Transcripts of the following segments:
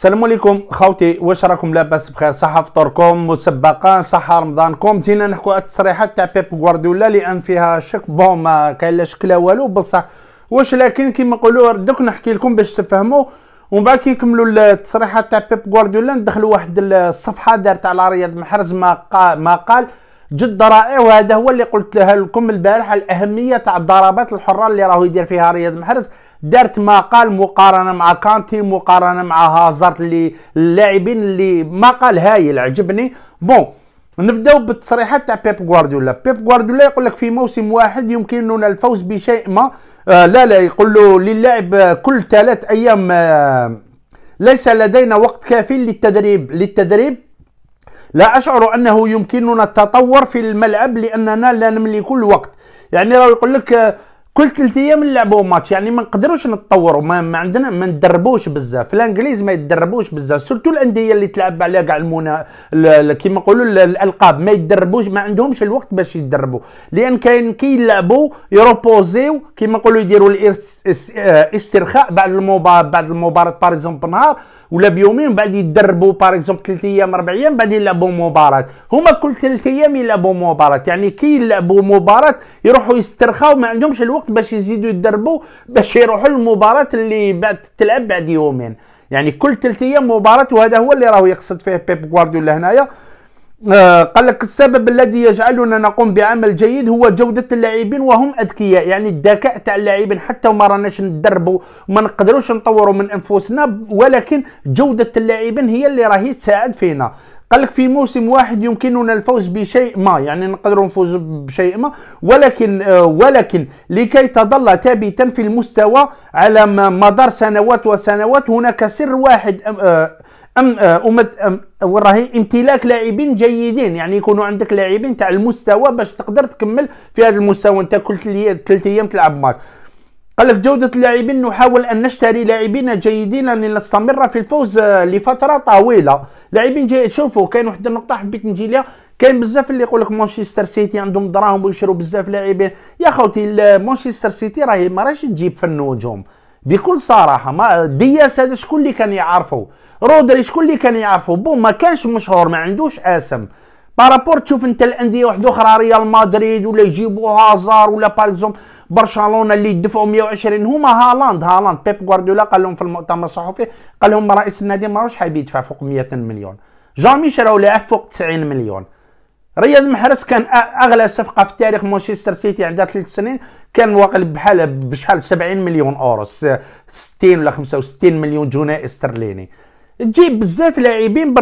السلام عليكم خوتي واش راكم لاباس بخير صحه فطوركم مسبقا صحه رمضانكم تينا نحكوا على التصريحات تاع بيب غوارديولا لان فيها شك بون ما كاين لا شك لا والو بصح واش لكن كيما نقولوا دوك نحكي لكم باش تفهموا ومن بعد كي نكملوا التصريحات تاع بيب غوارديولا ندخلوا واحد الصفحه دارت على رياض محرز ما قال ما قال جد رائع وهذا هو اللي قلت لها لكم البارحه الاهميه تاع الضربات الحره اللي راهو يدير فيها رياض محرز دارت ما قال مقارنه مع كانتي مقارنه مع هازارد اللي اللاعبين اللي ما قال هايل عجبني بون نبداو بالتصريحات تاع بيب غوارديولا بيب غوارديولا يقول لك في موسم واحد يمكننا الفوز بشيء ما آه لا لا يقول له للاعب كل ثلاث ايام آه ليس لدينا وقت كافي للتدريب للتدريب لا أشعر أنه يمكننا التطور في الملعب لأننا لا نملك الوقت يعني راه يقول لك كل ثلاث ايام نلعبوا ماتش يعني ما نقدروش نتطوروا ما, ما عندنا ما ندربوش بزاف في الانجليز ما يتدربوش بزاف سورتو الانديه اللي تلعب عليها كاع المنا كيما نقولوا الالقاب ما يتدربوش ما عندهمش الوقت باش يتدربوا لان كاين كي يلعبوا يروبوزيو كيما نقولوا يديروا الاسترخاء آه، بعد المباراه بعد المباراه باغ اكزومبل نهار ولا بيومين بعد يتدربوا باغ اكزومبل ثلاث ايام اربع ايام بعد يلعبوا مباراه هما كل ثلاث ايام يلعبوا مباراه يعني كي يلعبوا مباراه يروحوا يسترخاو ما عندهمش الوقت الوقت باش يزيدوا يدربوا باش يروحوا للمباراه اللي بعد تلعب بعد يومين يعني كل ثلاث ايام مباراه وهذا هو اللي راهو يقصد فيه بيب غوارديولا هنايا آه قال لك السبب الذي يجعلنا نقوم بعمل جيد هو جودة اللاعبين وهم أذكياء يعني الذكاء تاع اللاعبين حتى وما راناش ندربوا ما نقدروش نطوروا من أنفسنا ولكن جودة اللاعبين هي اللي راهي تساعد فينا قال لك في موسم واحد يمكننا الفوز بشيء ما يعني نقدر نفوز بشيء ما ولكن آه، ولكن لكي تظل ثابتا في المستوى على مدار سنوات وسنوات هناك سر واحد ام امت آه، أم وراهي امتلاك لاعبين جيدين يعني يكونوا عندك لاعبين تاع المستوى باش تقدر تكمل في هذا المستوى انت كل ثلاث ايام تلعب ماتش قال لك جودة اللاعبين نحاول أن نشتري لاعبين جيدين لنستمر في الفوز آه، لفترة طويلة لاعبين جاي شوفوا كاين واحد النقطة حبيت نجي ليها كاين بزاف اللي يقول لك مانشستر سيتي عندهم دراهم ويشروا بزاف لاعبين يا خوتي آه، مانشستر سيتي راهي ما راهيش تجيب في النجوم بكل صراحه ما آه، دياس هذا شكون اللي كان يعرفه رودري شكون اللي كان يعرفه بوم ما كانش مشهور ما عندوش اسم بارابور تشوف انت الانديه واحده اخرى ريال مدريد ولا يجيبوا هازار ولا باغ برشلونه اللي دفعوا 120 هما هالاند هالاند بيب غوارديولا قال لهم في المؤتمر الصحفي قال لهم رئيس النادي ما ماهوش حاب يدفع فوق 100 مليون جامي شراو لاعب فوق 90 مليون رياض محرز كان اغلى صفقه في تاريخ مانشستر سيتي عندها ثلاث سنين كان واقل بحال بشحال 70 مليون اورو 60 ولا 65 مليون جنيه استرليني تجيب بزاف لاعبين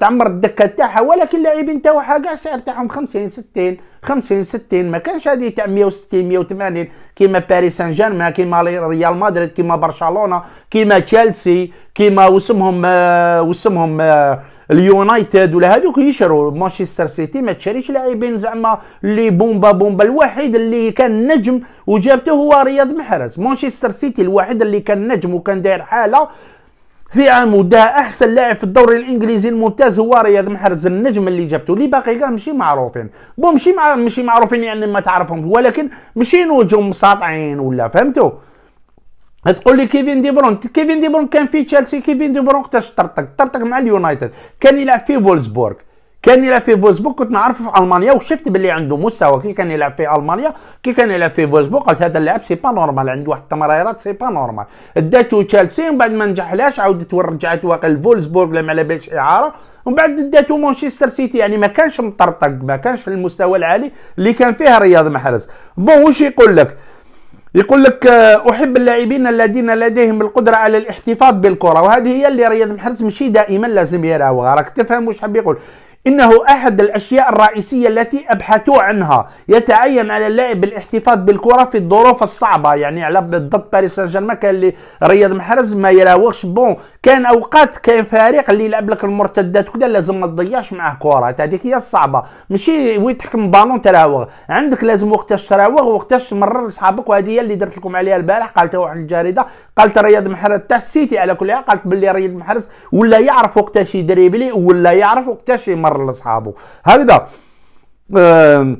تعمر الدكه تاعها ولكن لاعبين تاعها كاع سعر تاعهم 50 60 50 60 ما كانش هذه تاع 160 180 كيما باريس سان جيرمان كيما ريال مدريد كيما برشلونه كيما تشيلسي كيما وسمهم آه وسمهم آه اليونايتد ولا هذوك يشروا مانشستر سيتي ما تشريش لاعبين زعما اللي بومبا بومبا الوحيد اللي كان نجم وجابته هو رياض محرز مانشستر سيتي الوحيد اللي كان نجم وكان داير حاله في عام ودا احسن لاعب في الدوري الانجليزي الممتاز هو رياض محرز النجم اللي جابته اللي باقي كاع ماشي معروفين بون ماشي مع... ماشي معروفين يعني ما تعرفهم ولكن ماشي نجوم مساطعين ولا فهمتوا تقول لي كيفين دي برون كيفين دي برون كان في تشيلسي كيفين دي برون وقتاش طرطق طرطق مع اليونايتد كان يلعب في فولسبورغ كان يلعب في فولسبورغ كنت نعرفه في المانيا وشفت باللي عنده مستوى كي كان يلعب في المانيا كي كان يلعب في فولسبورغ قلت هذا اللاعب سي با نورمال عنده واحد التمريرات سي با نورمال داتو تشيلسي ومن بعد ما نجحلاش عاودت ورجعت واقيل فولسبورغ لما على بالش اعاره ومن بعد داتو مانشستر سيتي يعني ما كانش مطرطق ما كانش في المستوى العالي اللي كان فيه رياض محرز بون واش يقول لك يقول لك آه، احب اللاعبين الذين لديهم القدره على الاحتفاظ بالكره وهذه هي اللي رياض محرز ماشي دائما لازم يراوغ راك تفهم واش حاب يقول إنه أحد الأشياء الرئيسية التي أبحثوا عنها يتعين على اللاعب الاحتفاظ بالكرة في الظروف الصعبة يعني على بالضبط باريس سان جيرمان كان رياض محرز ما يراوغش بون كان اوقات كان فريق اللي يلعب لك المرتدات وكذا لازم ما تضيعش معاه كرات هذيك هي الصعبه ماشي وين تحكم بالون تراوغ عندك لازم وقتاش تراوغ وقتاش تمرر لصحابك وهذه هي اللي درت لكم عليها البارح قالتها واحد الجريده قالت رياض محرز تاع السيتي على كل حال قالت باللي رياض محرز ولا يعرف وقتاش يدريبلي ولا يعرف وقتاش يمرر لصحابه هكذا أه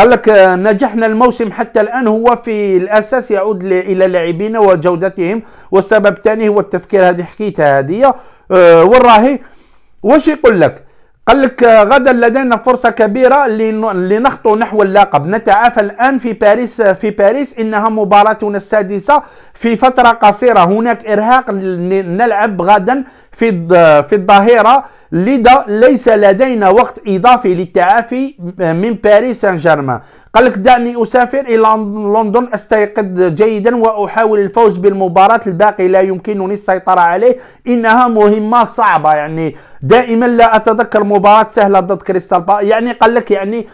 قال لك آه، نجحنا الموسم حتى الآن هو في الأساس يعود إلى لاعبينا وجودتهم والسبب الثاني هو التفكير هذه حكيتها هذه آه، والراهي واش يقول لك قال لك آه، غدا لدينا فرصة كبيرة لنخطو نحو اللقب نتعافى الآن في باريس في باريس إنها مباراتنا السادسة في فترة قصيرة هناك إرهاق نلعب غدا في في الظاهره لذا ليس لدينا وقت اضافي للتعافي من باريس سان جيرمان قال لك دعني اسافر الى لندن استيقظ جيدا واحاول الفوز بالمباراه الباقي لا يمكنني السيطره عليه انها مهمه صعبه يعني دائما لا اتذكر مباراه سهله ضد كريستال با يعني قال لك يعني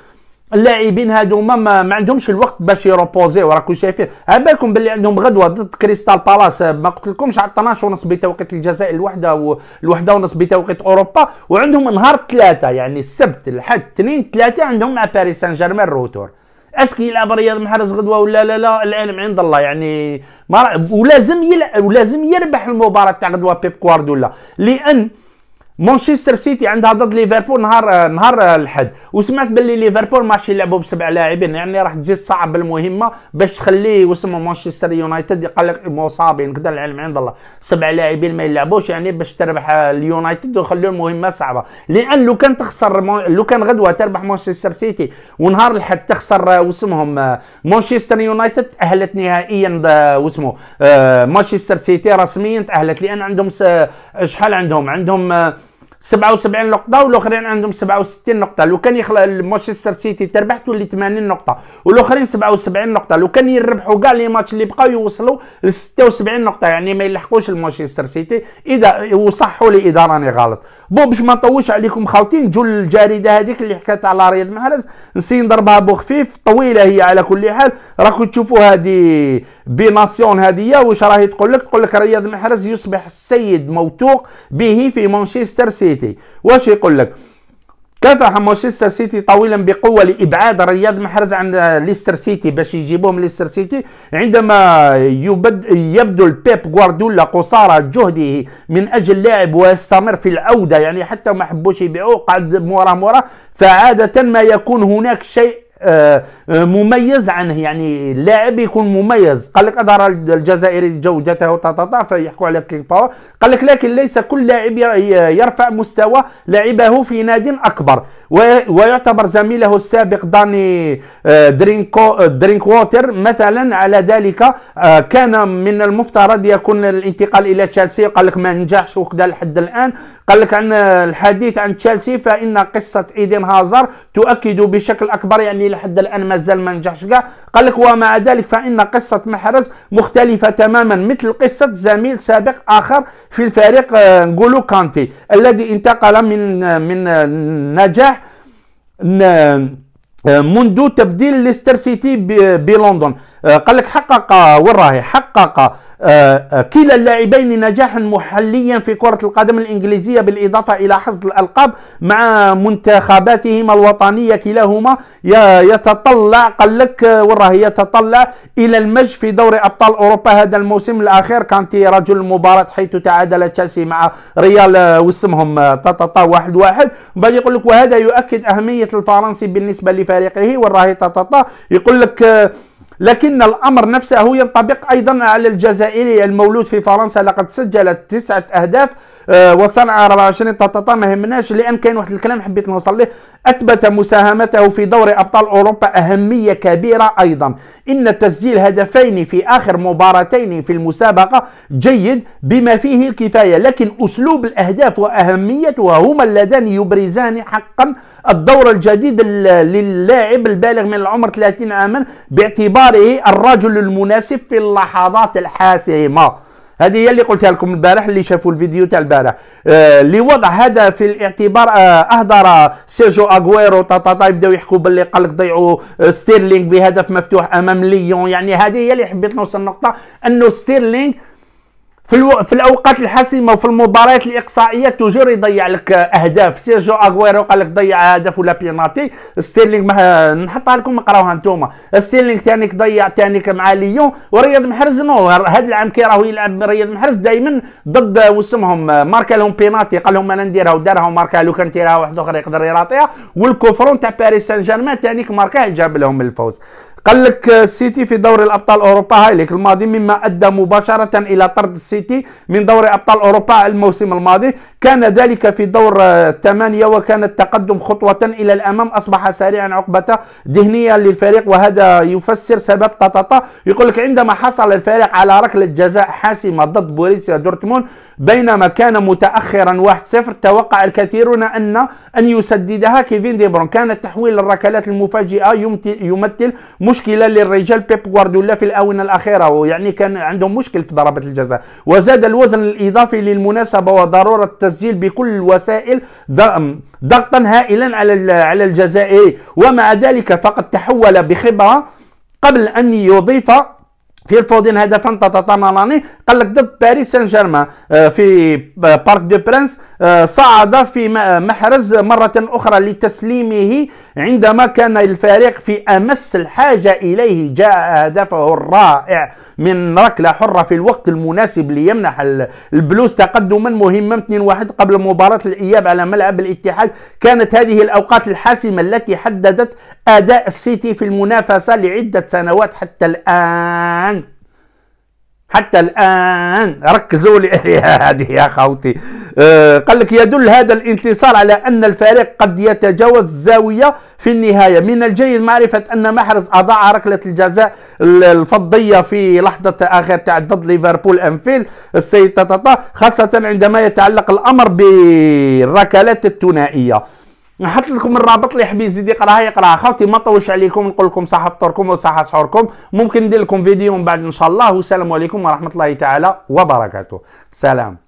اللاعبين هذوما ما, ما عندهمش الوقت باش يروبوزيو راكم شايفين على بالكم باللي عندهم غدوه ضد كريستال بالاس ما قلت لكمش على 12 ونص بتوقيت الجزائر الوحده والوحده ونص بتوقيت اوروبا وعندهم نهار ثلاثه يعني السبت الاحد الاثنين ثلاثه عندهم مع باريس سان جيرمان الروتور اسكي يلعب رياض محرز غدوه ولا لا لا العلم عند الله يعني ما ولازم يلعب ولازم يربح المباراه تاع غدوه بيب كواردولا لان مانشستر سيتي عندها ضد ليفربول نهار نهار الحد وسمعت باللي ليفربول ماشي يلعبوا بسبع لاعبين يعني راح تزيد صعب المهمه باش تخلي وسم مانشستر يونايتد يقال لك مصابين كذا العلم عند الله سبع لاعبين ما يلعبوش يعني باش تربح اليونايتد ويخليو المهمه صعبه لان لو كان تخسر مو... لو كان غدوه تربح مانشستر سيتي ونهار الحد تخسر وسمهم مانشستر يونايتد تاهلت نهائيا وسمه آه، مانشستر سيتي رسميا تاهلت لان عندهم س... شحال عندهم عندهم آه، 77 نقطة والاخرين عندهم 67 نقطة لو كان يخلى مانشستر سيتي تربح تولي 80 نقطة والاخرين 77 نقطة لو كان يربحوا كاع لي ماتش اللي بقاو يوصلوا ل 76 نقطة يعني ما يلحقوش المانشستر سيتي اذا وصحوا لي اذا راني غلط بون باش ما نطولش عليكم خاوتين نجوا للجريدة هذيك اللي حكات على رياض محرز نسي نضربها بو خفيف طويلة هي على كل حال راكم تشوفوا هذه بيناسيون هادية واش راهي تقول لك تقول لك رياض محرز يصبح السيد موثوق به في مانشستر سيتي سيتي واش يقول لك كافح مانشستر سيتي طويلا بقوه لابعاد رياض محرز عن ليستر سيتي باش يجيبوهم ليستر سيتي عندما يبد يبدو البيب غوارديولا قصارى جهده من اجل لاعب ويستمر في العوده يعني حتى ما حبوش يبيعوه قعد مورا مورا فعاده ما يكون هناك شيء آه، آه، مميز عنه يعني اللاعب يكون مميز قال لك اظهر الجزائري جودته تتطا فيحكوا على كينغ باور قال لك لكن ليس كل لاعب يرفع مستوى لعبه في ناد اكبر ويعتبر زميله السابق داني آه، درينكو درينك ووتر مثلا على ذلك كان من المفترض يكون الانتقال الى تشيلسي قال لك ما نجحش وكذا لحد الان قال لك عن الحديث عن تشيلسي فان قصه ايدين هازار تؤكد بشكل اكبر يعني الى لحد الآن ما زال ما نجحش كاع قال لك ومع ذلك فإن قصة محرز مختلفة تماما مثل قصة زميل سابق آخر في الفريق آه، نقولوا كانتي الذي انتقل من آه، من آه، نجاح منذ تبديل ليستر سيتي بلندن آه، قال لك حقق وين راهي حقق آه، آه، كلا اللاعبين نجاحا محليا في كرة القدم الإنجليزية بالإضافة إلى حصد الألقاب مع منتخباتهما الوطنية كلاهما يتطلع قال لك وراه يتطلع إلى المج في دوري أبطال أوروبا هذا الموسم الأخير كانتي رجل المباراة حيث تعادل تشيلسي مع ريال واسمهم تتطا واحد واحد بعد يقول لك وهذا يؤكد أهمية الفرنسي بالنسبة لفريقه وراه تتطا يقول لك لكن الأمر نفسه ينطبق أيضا على الجزائري المولود في فرنسا لقد سجل تسعة أهداف آه، وصنع 24 طاطاطا ما يهمناش لان كاين واحد الكلام حبيت نوصل له اثبت مساهمته في دوري ابطال اوروبا اهميه كبيره ايضا ان تسجيل هدفين في اخر مباراتين في المسابقه جيد بما فيه الكفايه لكن اسلوب الاهداف واهميتها هما اللذان يبرزان حقا الدور الجديد للاعب البالغ من العمر 30 عاما باعتباره الرجل المناسب في اللحظات الحاسمه هذه هي اللي قلتها لكم البارح اللي شافوا الفيديو تاع البارح آه اللي وضع هذا في الاعتبار آه اهدر آه، سيرجو اغويرو طاطا يبداو يحكوا باللي قال لك ضيعوا آه، ستيرلينغ بهدف مفتوح امام ليون يعني هذه هي اللي حبيت نوصل النقطه انه ستيرلينغ في, الو... في الاوقات الحاسمه وفي المباريات الاقصائيه توجور يضيع لك اهداف سيرجيو اغويرو قال لك ضيع هدف ولا بيناتي ستيرلينغ ما... نحطها لكم نقراوها نتوما ستيرلينغ ثانيك ضيع ثانيك مع ليون ورياض محرز نو هذا العام كي راهو يلعب رياض محرز دائما ضد وسمهم ماركا لهم بيناتي قال لهم انا نديرها ودارها وماركا لو كان تيرها واحد اخر يقدر يراطيها والكوفرون تاع باريس سان جيرمان ثانيك ماركاه جاب لهم الفوز قال لك السيتي في دوري الابطال اوروبا هاي ليك الماضي مما ادى مباشره الى طرد السيتي من دوري ابطال اوروبا الموسم الماضي كان ذلك في دور الثمانية وكان التقدم خطوة إلى الأمام أصبح سريعا عقبة ذهنية للفريق وهذا يفسر سبب تططا يقول لك عندما حصل الفريق على ركلة جزاء حاسمة ضد بوريسيا دورتموند بينما كان متأخرا 1-0 توقع الكثيرون أن أن يسددها كيفين دي برون كان تحويل الركلات المفاجئة يمثل مشكلة للرجال بيب غوارديولا في الآونة الأخيرة ويعني كان عندهم مشكل في ضربة الجزاء وزاد الوزن الإضافي للمناسبة وضرورة التسجيل بكل الوسائل ضغطا هائلا على على الجزائري ومع ذلك فقد تحول بخبره قبل ان يضيف في الفودين هدفا تتطمناني قال لك ضد باريس سان جيرمان آه، في آه، بارك دو برانس آه، صعد في آه، محرز مرة أخرى لتسليمه عندما كان الفريق في أمس الحاجة إليه جاء هدفه الرائع من ركلة حرة في الوقت المناسب ليمنح البلوز تقدما مهما 2-1 قبل مباراة الإياب على ملعب الاتحاد كانت هذه الأوقات الحاسمة التي حددت أداء السيتي في المنافسة لعدة سنوات حتى الآن حتى الآن ركزوا لي هذه يا خوتي آه، قال لك يدل هذا الانتصار على أن الفريق قد يتجاوز الزاوية في النهاية من الجيد معرفة أن محرز أضاع ركلة الجزاء الفضية في لحظة آخر تعدد ليفربول انفيل السيد تطاطا خاصة عندما يتعلق الأمر بالركلات الثنائية نحط لكم الرابط اللي حبي يزيد يقراها يقراها خوتي ما طولش عليكم نقول لكم صحه فطوركم وصحه سحوركم ممكن ندير لكم فيديو من بعد ان شاء الله والسلام عليكم ورحمه الله تعالى وبركاته سلام